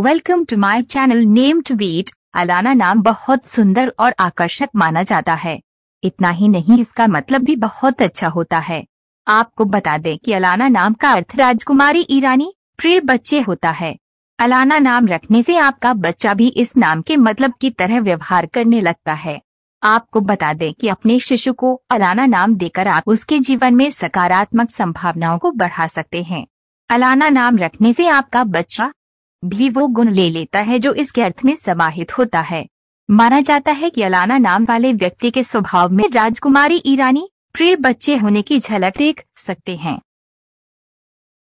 welcome to my channel name टू बीट अलाना नाम बहुत सुंदर और आकर्षक माना जाता है इतना ही नहीं इसका मतलब भी बहुत अच्छा होता है आपको बता दें कि अलाना नाम का अर्थ राजकुमारी ईरानी प्रिय बच्चे होता है अलाना नाम रखने से आपका बच्चा भी इस नाम के मतलब की तरह व्यवहार करने लगता है आपको बता दें कि अपने शिशु को अलाना नाम देकर आप उसके जीवन में सकारात्मक संभावनाओं को बढ़ा सकते हैं अलाना नाम रखने से आपका बच्चा भी वो गुण ले लेता है जो इसके अर्थ में समाहित होता है माना जाता है कि अलाना नाम वाले व्यक्ति के स्वभाव में राजकुमारी ईरानी प्रिय बच्चे होने की झलक देख सकते हैं